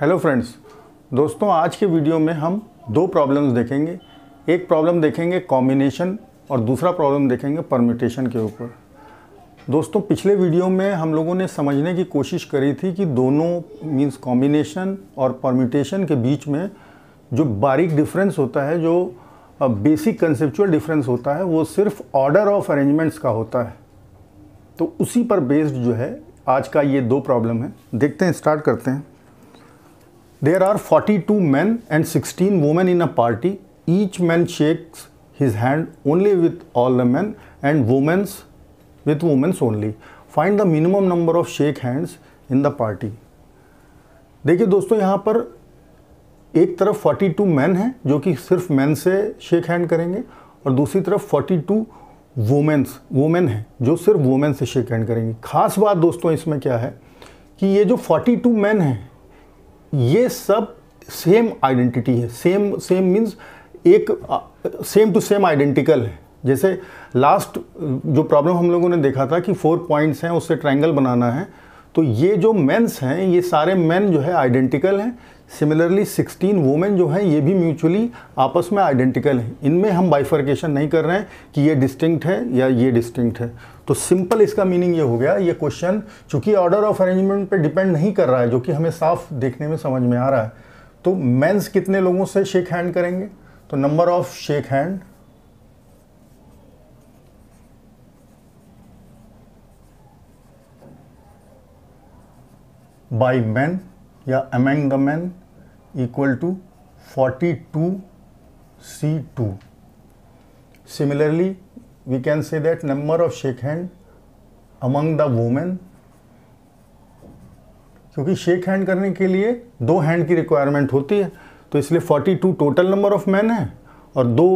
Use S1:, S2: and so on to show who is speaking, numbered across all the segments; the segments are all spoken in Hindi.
S1: हेलो फ्रेंड्स दोस्तों आज के वीडियो में हम दो प्रॉब्लम्स देखेंगे एक प्रॉब्लम देखेंगे कॉम्बिनेशन और दूसरा प्रॉब्लम देखेंगे परम्यूटेशन के ऊपर दोस्तों पिछले वीडियो में हम लोगों ने समझने की कोशिश करी थी कि दोनों मींस कॉम्बिनेशन और परम्यूटेशन के बीच में जो बारीक डिफरेंस होता है जो बेसिक कंसेप्चुअल डिफरेंस होता है वो सिर्फ ऑर्डर ऑफ अरेंजमेंट्स का होता है तो उसी पर बेस्ड जो है आज का ये दो प्रॉब्लम है देखते हैं स्टार्ट करते हैं there are forty two man and sixteen women in a party each man shakes his hand only with all the man and womens with womens only find the minimum number of shake hands in the party देखिए दोस्तों यहाँ पर एक तरफ 42 टू मैन हैं जो कि सिर्फ मैन से शेक हैंड करेंगे और दूसरी तरफ 42 टू वुमेन्स वोमेन हैं जो सिर्फ वुमेन से शेक हैंड करेंगे खास बात दोस्तों इसमें क्या है कि ये जो 42 टू मैन हैं ये सब सेम आइडेंटिटी है सेम सेम मीन्स एक सेम टू सेम आइडेंटिकल है जैसे लास्ट जो प्रॉब्लम हम लोगों ने देखा था कि फोर पॉइंट्स हैं उससे ट्रायंगल बनाना है तो ये जो मेंस हैं ये सारे मेन जो है आइडेंटिकल हैं सिमिलरली 16 वुमेन जो हैं ये भी म्यूचुअली आपस में आइडेंटिकल हैं इनमें हम बाइफर्केशन नहीं कर रहे हैं कि ये डिस्टिंक्ट है या ये डिस्टिंक्ट है तो सिंपल इसका मीनिंग ये हो गया ये क्वेश्चन चूंकि ऑर्डर ऑफ अरेंजमेंट पे डिपेंड नहीं कर रहा है जो कि हमें साफ देखने में समझ में आ रहा है तो मैंस कितने लोगों से शेक हैंड करेंगे तो number of shake hand by man या among the man equal to forty two C two similarly we can say that number of shake hand among the women क्योंकि शेक हैंड करने के लिए दो हैंड की रिक्वायरमेंट होती है तो इसलिए 42 टोटल नंबर ऑफ मैन है और दो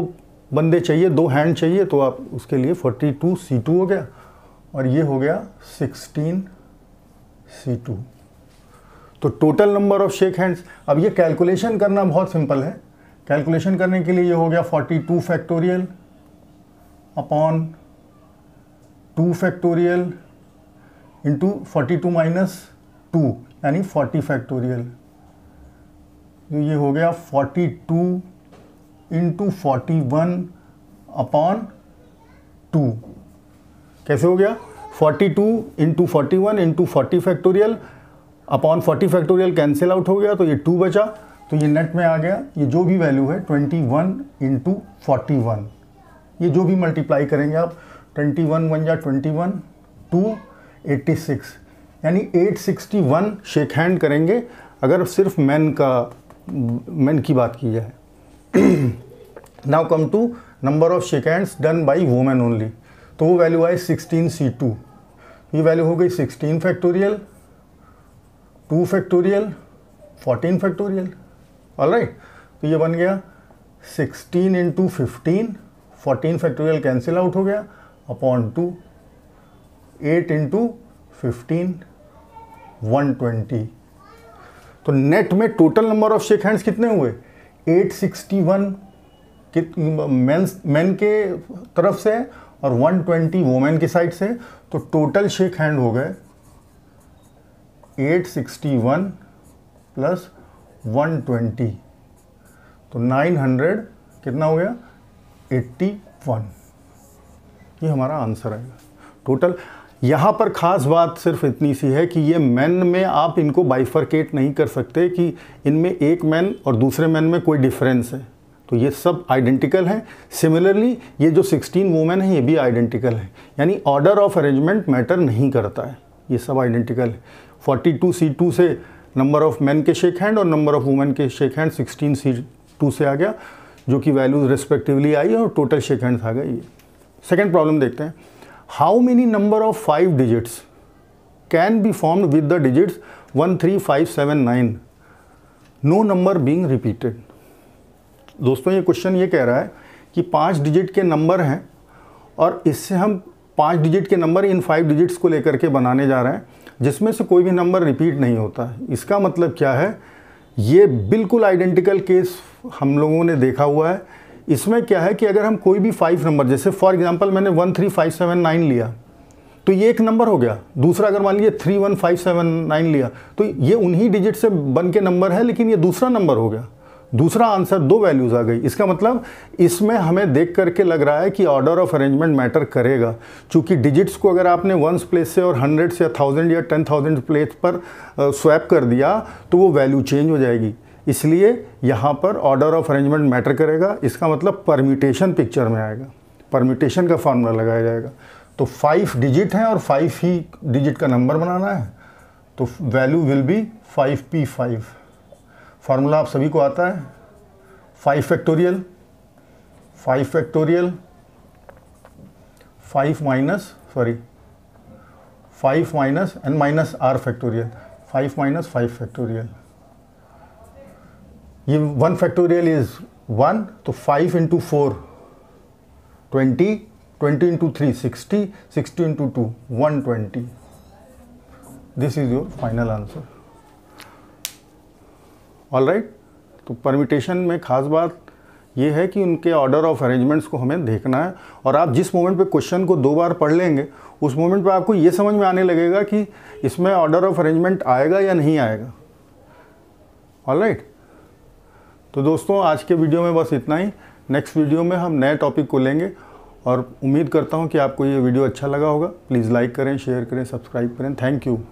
S1: बंदे चाहिए दो हैंड चाहिए तो आप उसके लिए 42 सी टू हो गया और ये हो गया 16 सी टू तो total number of shake hands अब ये कैलकुलेशन करना बहुत सिंपल है कैलकुलेशन करने के लिए ये हो गया 42 factorial upon 2 factorial into forty two minus two यानी फोर्टी फैक्टोरियल तो ये हो गया forty two into forty one upon two कैसे हो गया forty two into forty one into forty factorial upon forty factorial cancel out हो गया तो ये टू बचा तो ये नेट में आ गया ये जो भी वैल्यू है twenty one into forty one ये जो भी मल्टीप्लाई करेंगे आप ट्वेंटी वन वन या twenty one two eighty six यानी eight sixty one shake hand करेंगे अगर सिर्फ मैन का मैन की बात की जाए now come to number of shake hands done by women only तो वो वैल्यू आई सिक्सटीन सी टू ये वैल्यू हो गई sixteen factorial two factorial fourteen factorial all right तो ये बन गया sixteen into fifteen fourteen factorial cancel out हो गया upon two eight into fifteen one twenty तो नेट में total number of shake hands कितने हुए eight sixty one man man के तरफ से और वन ट्वेंटी वोमेन की साइड से तो टोटल शेक हैंड हो गए 861 प्लस 120 तो 900 कितना हो गया 81 ये हमारा आंसर आएगा टोटल यहाँ पर ख़ास बात सिर्फ इतनी सी है कि ये मैन में आप इनको बाइफरकेट नहीं कर सकते कि इनमें एक मैन और दूसरे मैन में कोई डिफरेंस है तो ये सब आइडेंटिकल हैं सिमिलरली ये जो 16 वुमेन हैं ये भी आइडेंटिकल हैं यानी ऑर्डर ऑफ अरेंजमेंट मैटर नहीं करता है ये सब आइडेंटिकल है 42 सी टू से नंबर ऑफ मैन के शेक हैंड और नंबर ऑफ वुमेन के शेक हैंड 16 सी टू से आ गया जो कि वैल्यूज़ रेस्पेक्टिवली आई और टोटल शेक हैंड्स आ गए ये सेकेंड प्रॉब्लम देखते हैं how many number of five digits can be form with the digits one three five seven nine no number being repeated दोस्तों ये क्वेश्चन ये कह रहा है कि पांच डिजिट के नंबर हैं और इससे हम पाँच डिजिट के नंबर इन फाइव डिजिट्स को लेकर के बनाने जा रहे हैं जिसमें से कोई भी नंबर रिपीट नहीं होता है इसका मतलब क्या है ये बिल्कुल आइडेंटिकल केस हम लोगों ने देखा हुआ है इसमें क्या है कि अगर हम कोई भी फाइव नंबर जैसे फॉर एग्जांपल मैंने one three five seven nine लिया तो ये एक नंबर हो गया दूसरा अगर मान लीजिए three one five seven nine लिया तो ये उन्हीं डिजिट से बन के नंबर है लेकिन ये दूसरा नंबर हो गया दूसरा आंसर दो वैल्यूज़ आ गई इसका मतलब इसमें हमें देख करके लग रहा है कि ऑर्डर ऑफ अरेंजमेंट मैटर करेगा चूँकि डिजिट्स को अगर आपने वंस प्लेस से और हंड्रेड या थाउजेंड या टेन थाउजेंड प्लेस पर स्वैप कर दिया तो वो वैल्यू चेंज हो जाएगी इसलिए यहाँ पर ऑर्डर ऑफ अरेंजमेंट मैटर करेगा इसका मतलब परमिटेशन पिक्चर में आएगा परमिटेशन का फॉर्मूला लगाया जाएगा तो फाइव डिजिट हैं और फाइव ही डिजिट का नंबर बनाना है तो value will be five P five formula आप सभी को आता है five factorial five factorial five minus sorry five minus N minus R factorial five minus five factorial ये वन फैक्टोरियल इज वन तो five into four twenty twenty into three sixty sixty into two one twenty this is your final answer all right तो परमिटेशन में ख़ास बात ये है कि उनके ऑर्डर ऑफ अरेंजमेंट्स को हमें देखना है और आप जिस मोमेंट पे क्वेश्चन को दो बार पढ़ लेंगे उस मोमेंट पे आपको ये समझ में आने लगेगा कि इसमें ऑर्डर ऑफ अरेंजमेंट आएगा या नहीं आएगा ऑल राइट तो दोस्तों आज के वीडियो में बस इतना ही नेक्स्ट वीडियो में हम नए टॉपिक को लेंगे और उम्मीद करता हूँ कि आपको ये वीडियो अच्छा लगा होगा प्लीज़ लाइक करें शेयर करें सब्सक्राइब करें थैंक यू